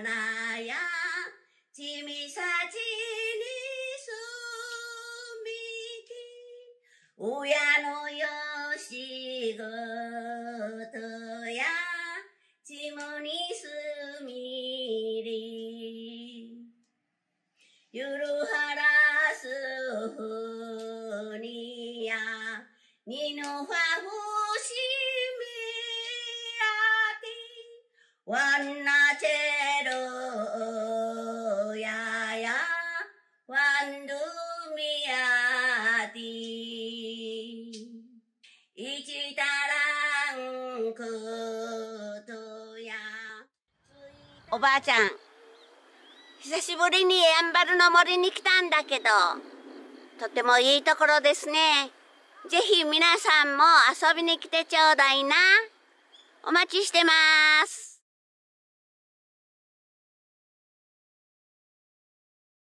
なや、ちみさちにすみき、親のよしごとや、ちもにすみり、ゆるはらすふにや、にのはほし원ヤ제로야야ミヤ미ィイチタランクトヤおばあちゃん久しぶりにエンバルの森に来たんだけどとてもいいところですねぜひ皆さんも遊びに来てちょうだいなお待ちしてます